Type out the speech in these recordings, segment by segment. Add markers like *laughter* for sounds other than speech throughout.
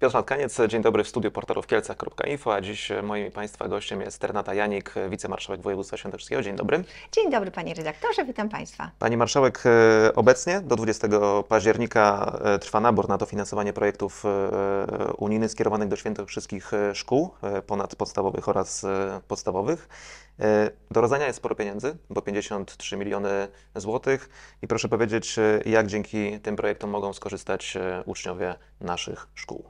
Piotr Natkaniec, dzień dobry w studiu portalu w Kielcach.info, a dziś e, moim i Państwa gościem jest Renata Janik, wicemarszałek województwa świętokrzyskiego. Dzień dobry. Dzień dobry Panie redaktorze, witam Państwa. Pani marszałek, e, obecnie do 20 października e, trwa nabór na dofinansowanie projektów unijnych skierowanych do świętokrzyskich szkół ponadpodstawowych oraz podstawowych. E, do rozdania jest sporo pieniędzy, bo 53 miliony złotych. I proszę powiedzieć, e, jak dzięki tym projektom mogą skorzystać e, uczniowie naszych szkół?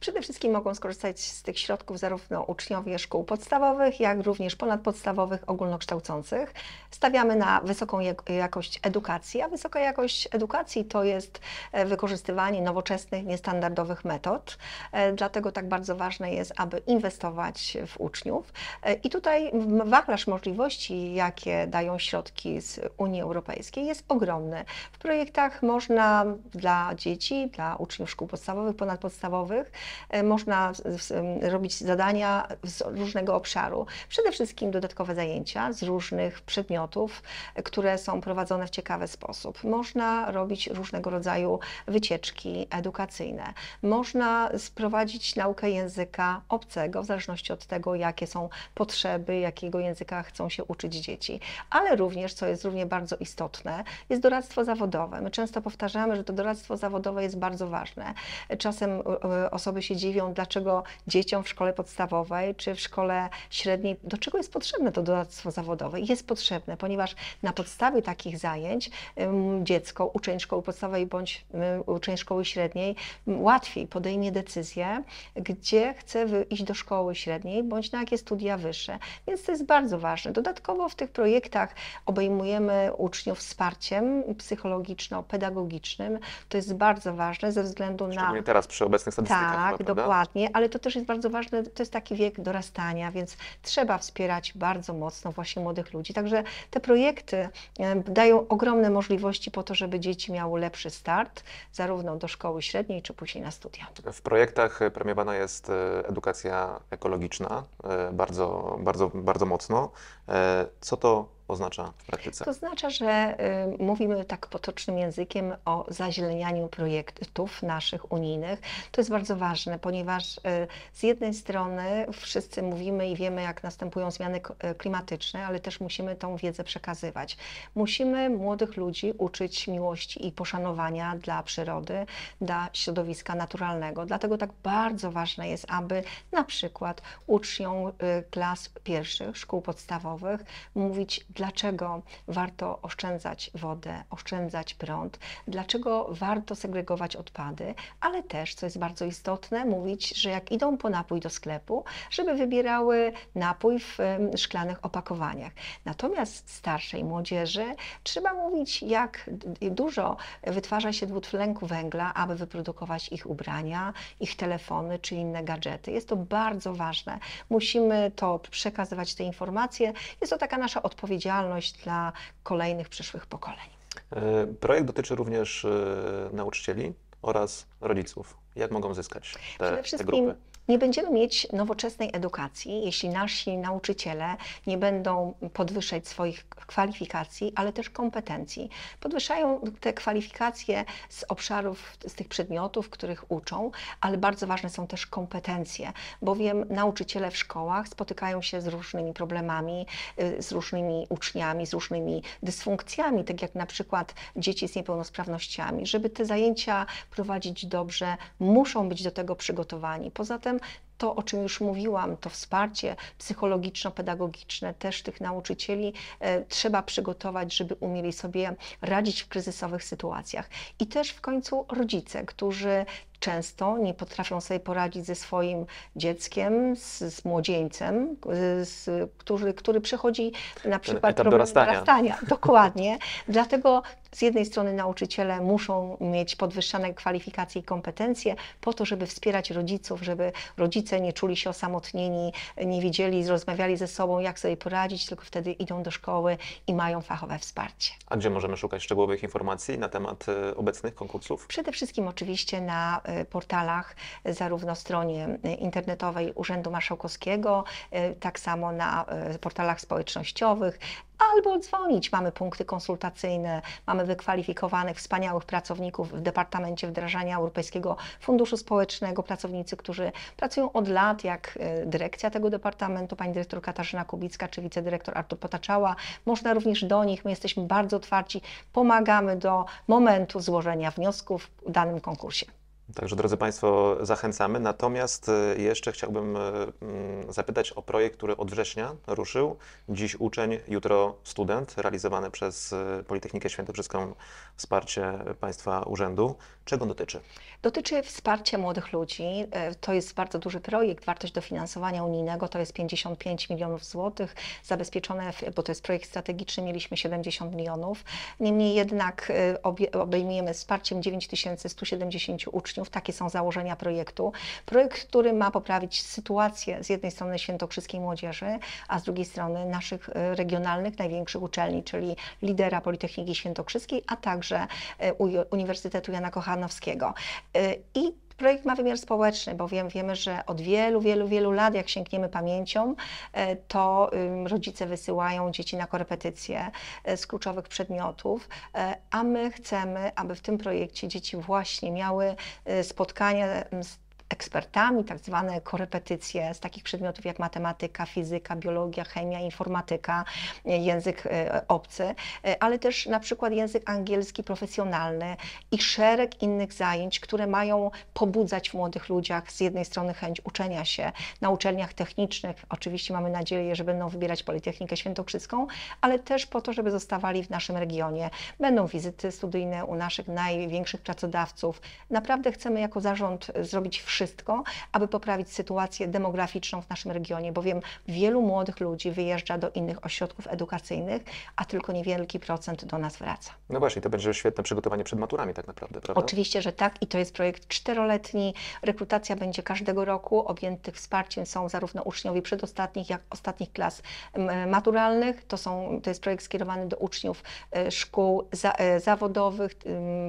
Przede wszystkim mogą skorzystać z tych środków zarówno uczniowie szkół podstawowych, jak również ponadpodstawowych, ogólnokształcących. Stawiamy na wysoką jakość edukacji, a wysoka jakość edukacji to jest wykorzystywanie nowoczesnych, niestandardowych metod. Dlatego tak bardzo ważne jest, aby inwestować w uczniów. I tutaj wachlarz wachlarz możliwości, jakie dają środki z Unii Europejskiej, jest ogromny. W projektach można dla dzieci, dla uczniów szkół podstawowych, ponadpodstawowych, e, można robić zadania z różnego obszaru. Przede wszystkim dodatkowe zajęcia z różnych przedmiotów, e, które są prowadzone w ciekawy sposób. Można robić różnego rodzaju wycieczki edukacyjne. Można sprowadzić naukę języka obcego, w zależności od tego, jakie są potrzeby, jakiego języka języka chcą się uczyć dzieci. Ale również, co jest równie bardzo istotne, jest doradztwo zawodowe. My często powtarzamy, że to doradztwo zawodowe jest bardzo ważne. Czasem e, osoby się dziwią, dlaczego dzieciom w szkole podstawowej czy w szkole średniej, do czego jest potrzebne to doradztwo zawodowe. Jest potrzebne, ponieważ na podstawie takich zajęć dziecko, uczeń szkoły podstawowej bądź uczeń szkoły średniej łatwiej podejmie decyzję, gdzie chce iść do szkoły średniej bądź na jakie studia wyższe. Więc to jest bardzo bardzo ważne. Dodatkowo w tych projektach obejmujemy uczniów wsparciem psychologiczno-pedagogicznym. To jest bardzo ważne ze względu na. teraz przy obecnych statystykach. Tak, chyba, dokładnie, ale to też jest bardzo ważne. To jest taki wiek dorastania, więc trzeba wspierać bardzo mocno właśnie młodych ludzi. Także te projekty dają ogromne możliwości po to, żeby dzieci miały lepszy start, zarówno do szkoły średniej, czy później na studia. W projektach premiowana jest e, edukacja ekologiczna e, bardzo, bardzo, bardzo mocno. E, co to oznacza w praktyce? To oznacza, że y, mówimy tak potocznym językiem o zazielenianiu projektów naszych unijnych. To jest bardzo ważne, ponieważ y, z jednej strony wszyscy mówimy i wiemy, jak następują zmiany y, klimatyczne, ale też musimy tą wiedzę przekazywać. Musimy młodych ludzi uczyć miłości i poszanowania dla przyrody, dla środowiska naturalnego. Dlatego tak bardzo ważne jest, aby na przykład uczniom klas pierwszych, szkół podstawowych mówić dlaczego warto oszczędzać wodę, oszczędzać prąd, dlaczego warto segregować odpady, ale też, co jest bardzo istotne, mówić, że jak idą po napój do sklepu, żeby wybierały napój w szklanych opakowaniach. Natomiast starszej młodzieży trzeba mówić, jak dużo wytwarza się dwutlenku węgla, aby wyprodukować ich ubrania, ich telefony czy inne gadżety. Jest to bardzo ważne. Musimy to przekazywać, te informacje. Jest to taka nasza odpowiedzialność odpowiedzialność dla kolejnych przyszłych pokoleń. E, projekt dotyczy również e, nauczycieli oraz rodziców. Jak mogą zyskać te, Przede wszystkim te grupy? Nie będziemy mieć nowoczesnej edukacji, jeśli nasi nauczyciele nie będą podwyższać swoich kwalifikacji, ale też kompetencji. Podwyższają te kwalifikacje z obszarów, z tych przedmiotów, których uczą, ale bardzo ważne są też kompetencje, bowiem nauczyciele w szkołach spotykają się z różnymi problemami, y, z różnymi uczniami, z różnymi dysfunkcjami, tak jak na przykład dzieci z niepełnosprawnościami. Żeby te zajęcia prowadzić dobrze, muszą być do tego przygotowani. Poza tym to, o czym już mówiłam, to wsparcie psychologiczno-pedagogiczne też tych nauczycieli e, trzeba przygotować, żeby umieli sobie radzić w kryzysowych sytuacjach. I też w końcu rodzice, którzy często nie potrafią sobie poradzić ze swoim dzieckiem, z, z młodzieńcem, z, który, który przechodzi na przykład etap dorastania. dorastania. *laughs* Dokładnie. Dlatego z jednej strony nauczyciele muszą mieć podwyższane kwalifikacje i kompetencje po to, żeby wspierać rodziców, żeby rodzice rodzice nie czuli się osamotnieni, nie wiedzieli, rozmawiali ze sobą, jak sobie poradzić, tylko wtedy idą do szkoły i mają fachowe wsparcie. A gdzie możemy szukać szczegółowych informacji na temat e, obecnych konkursów? Przede wszystkim oczywiście na e, portalach, e, zarówno stronie internetowej Urzędu Marszałkowskiego, tak samo na portalach społecznościowych, albo dzwonić. Mamy punkty konsultacyjne, mamy wykwalifikowanych, wspaniałych pracowników w Departamencie Wdrażania Europejskiego Funduszu Społecznego, pracownicy, którzy pracują od lat, jak y, dyrekcja tego departamentu, pani dyrektor Katarzyna Kubicka czy wicedyrektor Artur Potaczała. Można również do nich, my jesteśmy bardzo otwarci, pomagamy do momentu złożenia wniosków w danym konkursie. Także drodzy Państwo, zachęcamy. Natomiast y, jeszcze chciałbym y, mm, zapytać o projekt, który od września ruszył. Dziś uczeń, jutro student, realizowany przez y, Politechnikę Świętokrzyską wsparcie Państwa Urzędu. Czego dotyczy? Dotyczy wsparcia młodych ludzi. To jest bardzo duży projekt. Wartość dofinansowania unijnego to jest 55 milionów złotych. Zabezpieczone, bo to jest projekt strategiczny, mieliśmy 70 milionów. Niemniej jednak obejmujemy wsparciem 9170 uczniów uczniów. Takie są założenia projektu. Projekt, który ma poprawić sytuację z jednej strony świętokrzyskiej młodzieży, a z drugiej strony naszych y, regionalnych, największych uczelni, czyli lidera Politechniki Świętokrzyskiej, a także y, Uniwersytetu Jana Kochanowskiego. Y, I Projekt ma wymiar społeczny, bowiem wiemy, że od wielu, wielu, wielu lat, jak sięgniemy pamięcią, e, to rodzice wysyłają dzieci na korepetycje e, z kluczowych przedmiotów, e, a my chcemy, aby w tym projekcie dzieci właśnie miały spotkania z ekspertami, tak zwane korepetycje z takich przedmiotów jak matematyka, fizyka, biologia, chemia, informatyka, e, język e, obcy, e, ale też na przykład język angielski profesjonalny i szereg innych zajęć, które mają pobudzać w młodych ludziach z jednej strony chęć uczenia się na uczelniach technicznych. Oczywiście mamy nadzieję, że będą wybierać Politechnikę Świętokrzyską, ale też po to, żeby zostawali w naszym regionie. Będą wizyty studyjne u naszych największych pracodawców. Naprawdę chcemy jako zarząd zrobić wszystko, wszystko, aby poprawić sytuację demograficzną w naszym regionie, bowiem wielu młodych ludzi wyjeżdża do innych ośrodków edukacyjnych, a tylko niewielki procent do nas wraca. No właśnie, to będzie świetne przygotowanie przed maturami tak naprawdę, prawda? Oczywiście, że tak i to jest projekt czteroletni. Rekrutacja będzie każdego roku. Objętych wsparciem są zarówno uczniowie przedostatnich, jak ostatnich klas maturalnych. To, są, to jest projekt skierowany do uczniów e, szkół za, e, zawodowych,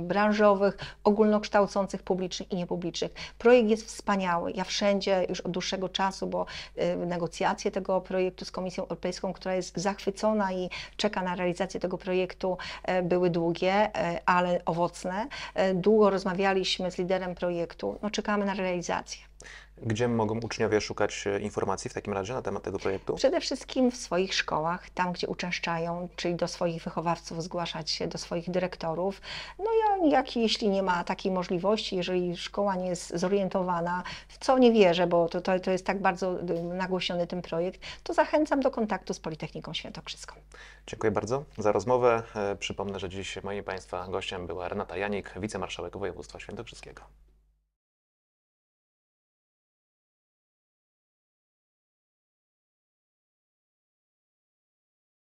branżowych, ogólnokształcących, publicznych i niepublicznych. Projekt jest jest wspaniały. Ja wszędzie już od dłuższego czasu, bo y, negocjacje tego projektu z Komisją Europejską, która jest zachwycona i czeka na realizację tego projektu, e, były długie, e, ale owocne. E, długo rozmawialiśmy z liderem projektu. No, czekamy na realizację. Gdzie mogą uczniowie szukać e, informacji w takim razie na temat tego projektu? Przede wszystkim w swoich szkołach, tam gdzie uczęszczają, czyli do swoich wychowawców zgłaszać się, do swoich dyrektorów. No i jak jeśli nie ma takiej możliwości, jeżeli szkoła nie jest zorientowana, w co nie wierzę, bo to, to, to jest tak bardzo y, nagłośniony ten projekt, to zachęcam do kontaktu z Politechniką Świętokrzyską. Dziękuję bardzo za rozmowę. E, przypomnę, że dziś moim Państwa gościem była Renata Janik, wicemarszałek województwa świętokrzyskiego.